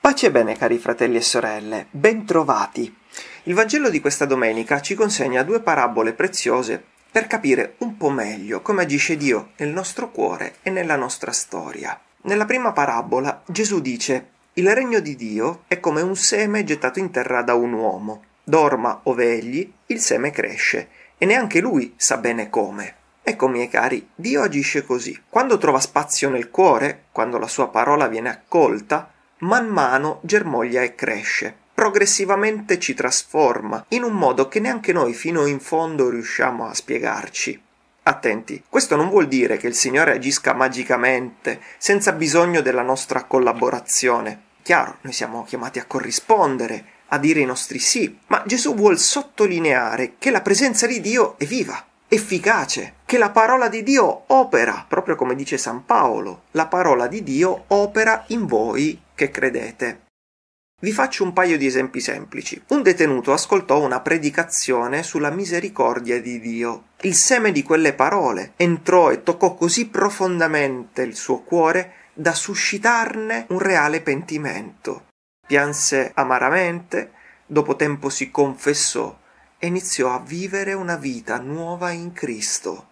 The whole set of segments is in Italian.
Pace e bene cari fratelli e sorelle, bentrovati! Il Vangelo di questa domenica ci consegna due parabole preziose per capire un po' meglio come agisce Dio nel nostro cuore e nella nostra storia. Nella prima parabola Gesù dice Il regno di Dio è come un seme gettato in terra da un uomo. Dorma o vegli, il seme cresce, e neanche lui sa bene come. Ecco, miei cari, Dio agisce così. Quando trova spazio nel cuore, quando la sua parola viene accolta, man mano germoglia e cresce. Progressivamente ci trasforma in un modo che neanche noi fino in fondo riusciamo a spiegarci. Attenti, questo non vuol dire che il Signore agisca magicamente, senza bisogno della nostra collaborazione. Chiaro, noi siamo chiamati a corrispondere, a dire i nostri sì, ma Gesù vuol sottolineare che la presenza di Dio è viva, efficace, che la parola di Dio opera, proprio come dice San Paolo, la parola di Dio opera in voi che credete. Vi faccio un paio di esempi semplici. Un detenuto ascoltò una predicazione sulla misericordia di Dio. Il seme di quelle parole entrò e toccò così profondamente il suo cuore da suscitarne un reale pentimento. Pianse amaramente, dopo tempo si confessò e iniziò a vivere una vita nuova in Cristo.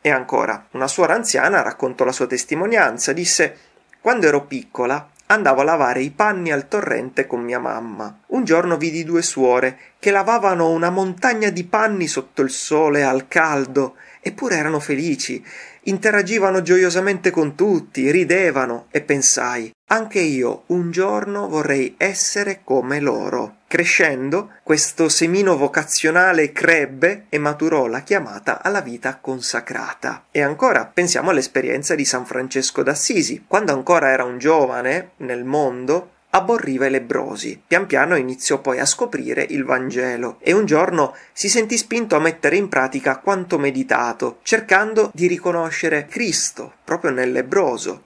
E ancora, una suora anziana raccontò la sua testimonianza, disse Quando ero piccola andavo a lavare i panni al torrente con mia mamma. Un giorno vidi due suore che lavavano una montagna di panni sotto il sole al caldo, eppure erano felici interagivano gioiosamente con tutti, ridevano e pensai anche io un giorno vorrei essere come loro. Crescendo, questo semino vocazionale crebbe e maturò la chiamata alla vita consacrata. E ancora pensiamo all'esperienza di San Francesco d'Assisi. Quando ancora era un giovane nel mondo, abborriva i lebrosi. Pian piano iniziò poi a scoprire il Vangelo e un giorno si sentì spinto a mettere in pratica quanto meditato, cercando di riconoscere Cristo proprio nel lebroso.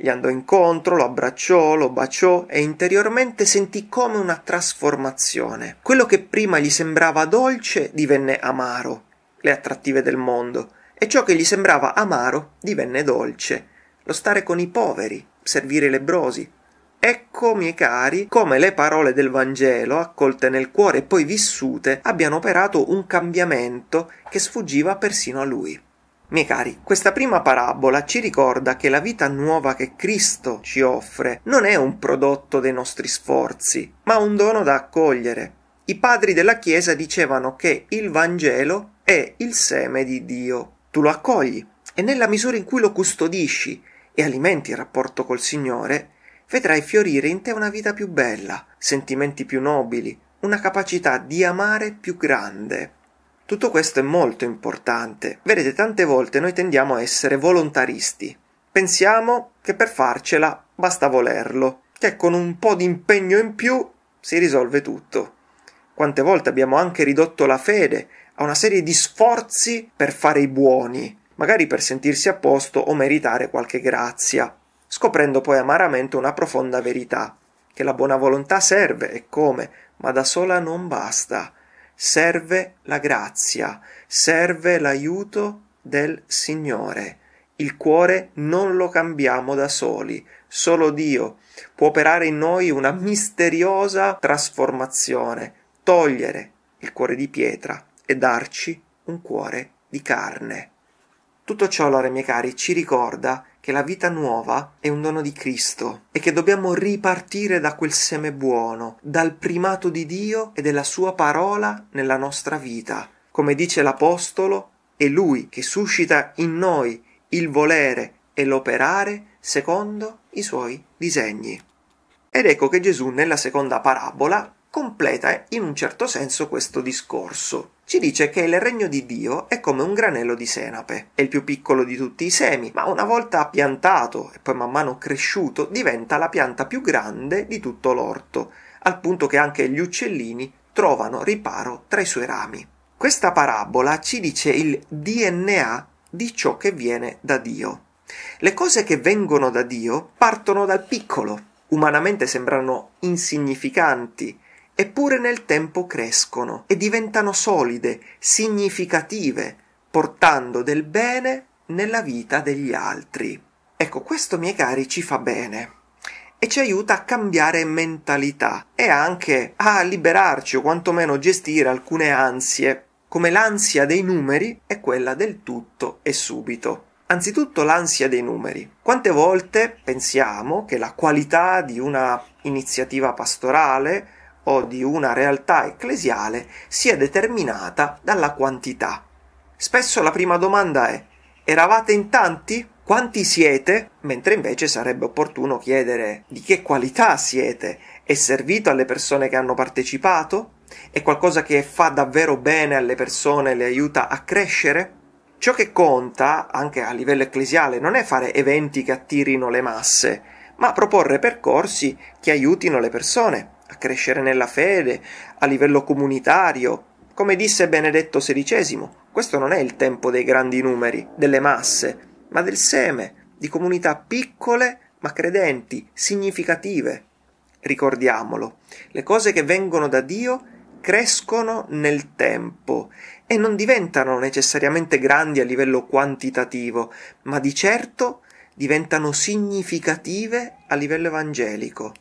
Gli andò incontro, lo abbracciò, lo baciò e interiormente sentì come una trasformazione. Quello che prima gli sembrava dolce divenne amaro, le attrattive del mondo, e ciò che gli sembrava amaro divenne dolce, lo stare con i poveri, servire i lebrosi, Ecco, miei cari, come le parole del Vangelo, accolte nel cuore e poi vissute, abbiano operato un cambiamento che sfuggiva persino a lui. Miei cari, questa prima parabola ci ricorda che la vita nuova che Cristo ci offre non è un prodotto dei nostri sforzi, ma un dono da accogliere. I padri della Chiesa dicevano che il Vangelo è il seme di Dio. Tu lo accogli e nella misura in cui lo custodisci e alimenti il rapporto col Signore, vedrai fiorire in te una vita più bella, sentimenti più nobili, una capacità di amare più grande. Tutto questo è molto importante. Vedete, tante volte noi tendiamo a essere volontaristi. Pensiamo che per farcela basta volerlo, che con un po' di impegno in più si risolve tutto. Quante volte abbiamo anche ridotto la fede a una serie di sforzi per fare i buoni, magari per sentirsi a posto o meritare qualche grazia scoprendo poi amaramente una profonda verità, che la buona volontà serve e come, ma da sola non basta. Serve la grazia, serve l'aiuto del Signore. Il cuore non lo cambiamo da soli, solo Dio può operare in noi una misteriosa trasformazione, togliere il cuore di pietra e darci un cuore di carne. Tutto ciò, allora, miei cari, ci ricorda che la vita nuova è un dono di Cristo e che dobbiamo ripartire da quel seme buono, dal primato di Dio e della sua parola nella nostra vita. Come dice l'Apostolo, è Lui che suscita in noi il volere e l'operare secondo i suoi disegni. Ed ecco che Gesù nella seconda parabola completa in un certo senso questo discorso. Ci dice che il regno di Dio è come un granello di senape, è il più piccolo di tutti i semi, ma una volta piantato e poi man mano cresciuto diventa la pianta più grande di tutto l'orto, al punto che anche gli uccellini trovano riparo tra i suoi rami. Questa parabola ci dice il DNA di ciò che viene da Dio. Le cose che vengono da Dio partono dal piccolo, umanamente sembrano insignificanti, eppure nel tempo crescono e diventano solide, significative, portando del bene nella vita degli altri. Ecco, questo miei cari ci fa bene e ci aiuta a cambiare mentalità e anche a liberarci o quantomeno gestire alcune ansie, come l'ansia dei numeri e quella del tutto e subito. Anzitutto l'ansia dei numeri. Quante volte pensiamo che la qualità di una iniziativa pastorale o di una realtà ecclesiale sia determinata dalla quantità. Spesso la prima domanda è eravate in tanti? Quanti siete? Mentre invece sarebbe opportuno chiedere di che qualità siete? È servito alle persone che hanno partecipato? È qualcosa che fa davvero bene alle persone, le aiuta a crescere? Ciò che conta, anche a livello ecclesiale, non è fare eventi che attirino le masse, ma proporre percorsi che aiutino le persone a crescere nella fede, a livello comunitario. Come disse Benedetto XVI, questo non è il tempo dei grandi numeri, delle masse, ma del seme, di comunità piccole ma credenti, significative. Ricordiamolo, le cose che vengono da Dio crescono nel tempo e non diventano necessariamente grandi a livello quantitativo, ma di certo diventano significative a livello evangelico.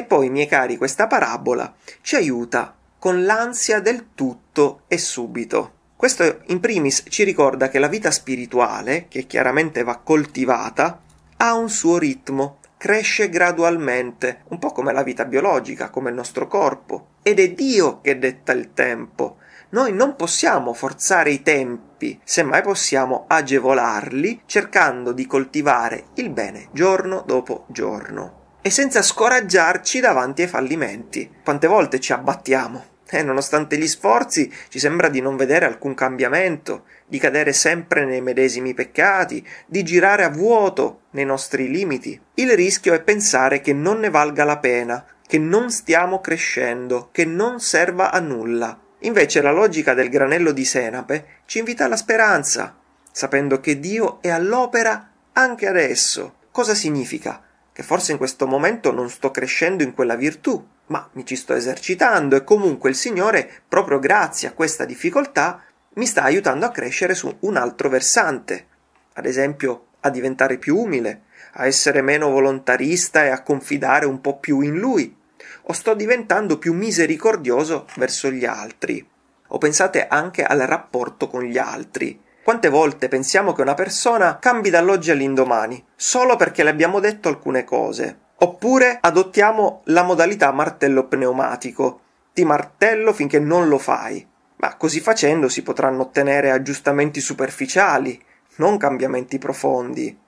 E poi, miei cari, questa parabola ci aiuta con l'ansia del tutto e subito. Questo in primis ci ricorda che la vita spirituale, che chiaramente va coltivata, ha un suo ritmo, cresce gradualmente, un po' come la vita biologica, come il nostro corpo. Ed è Dio che detta il tempo. Noi non possiamo forzare i tempi, semmai possiamo agevolarli cercando di coltivare il bene giorno dopo giorno e senza scoraggiarci davanti ai fallimenti. Quante volte ci abbattiamo? E eh, nonostante gli sforzi ci sembra di non vedere alcun cambiamento, di cadere sempre nei medesimi peccati, di girare a vuoto nei nostri limiti. Il rischio è pensare che non ne valga la pena, che non stiamo crescendo, che non serva a nulla. Invece la logica del granello di senape ci invita alla speranza, sapendo che Dio è all'opera anche adesso. Cosa significa? che forse in questo momento non sto crescendo in quella virtù, ma mi ci sto esercitando e comunque il Signore, proprio grazie a questa difficoltà, mi sta aiutando a crescere su un altro versante, ad esempio a diventare più umile, a essere meno volontarista e a confidare un po' più in Lui, o sto diventando più misericordioso verso gli altri. O pensate anche al rapporto con gli altri. Quante volte pensiamo che una persona cambi dall'oggi all'indomani solo perché le abbiamo detto alcune cose? Oppure adottiamo la modalità martello pneumatico. Ti martello finché non lo fai. Ma così facendo si potranno ottenere aggiustamenti superficiali, non cambiamenti profondi.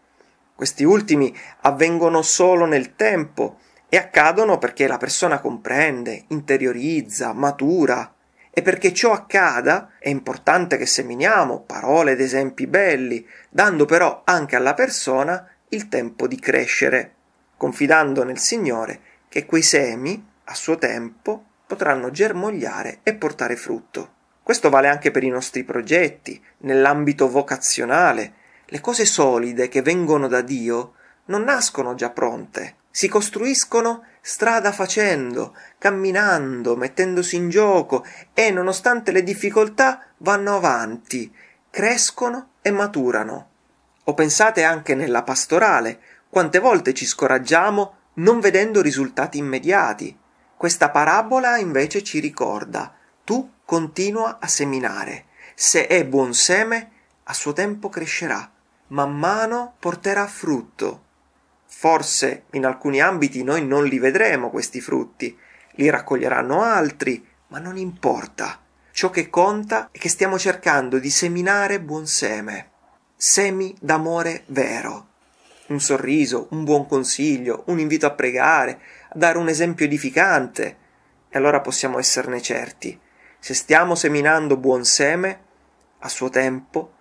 Questi ultimi avvengono solo nel tempo e accadono perché la persona comprende, interiorizza, matura. E perché ciò accada è importante che seminiamo parole ed esempi belli, dando però anche alla persona il tempo di crescere, confidando nel Signore che quei semi, a suo tempo, potranno germogliare e portare frutto. Questo vale anche per i nostri progetti, nell'ambito vocazionale. Le cose solide che vengono da Dio non nascono già pronte, si costruiscono strada facendo, camminando, mettendosi in gioco e, nonostante le difficoltà, vanno avanti, crescono e maturano. O pensate anche nella pastorale, quante volte ci scoraggiamo non vedendo risultati immediati. Questa parabola invece ci ricorda, tu continua a seminare, se è buon seme, a suo tempo crescerà, man mano porterà frutto. Forse in alcuni ambiti noi non li vedremo questi frutti, li raccoglieranno altri, ma non importa. Ciò che conta è che stiamo cercando di seminare buon seme, semi d'amore vero. Un sorriso, un buon consiglio, un invito a pregare, a dare un esempio edificante. E allora possiamo esserne certi. Se stiamo seminando buon seme, a suo tempo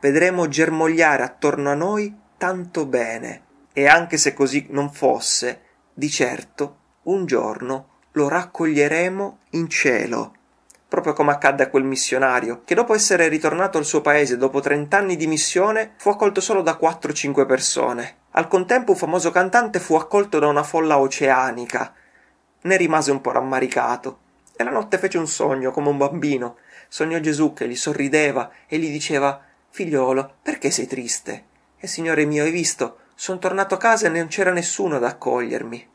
vedremo germogliare attorno a noi tanto bene e anche se così non fosse, di certo un giorno lo raccoglieremo in cielo. Proprio come accadde a quel missionario, che dopo essere ritornato al suo paese dopo 30 anni di missione, fu accolto solo da 4-5 persone. Al contempo un famoso cantante fu accolto da una folla oceanica. Ne rimase un po' rammaricato. E la notte fece un sogno, come un bambino. Sognò Gesù che gli sorrideva e gli diceva Figliolo, perché sei triste? E signore mio, hai visto? Sono tornato a casa e non c'era nessuno ad accogliermi.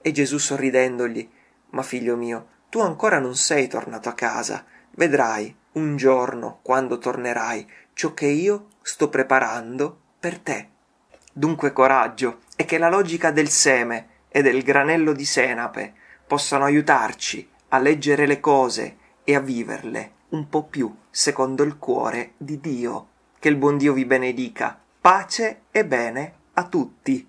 E Gesù sorridendogli, Ma figlio mio, tu ancora non sei tornato a casa. Vedrai, un giorno, quando tornerai, ciò che io sto preparando per te. Dunque coraggio, e che la logica del seme e del granello di senape possano aiutarci a leggere le cose e a viverle un po' più secondo il cuore di Dio. Che il buon Dio vi benedica. Pace e bene a tutti.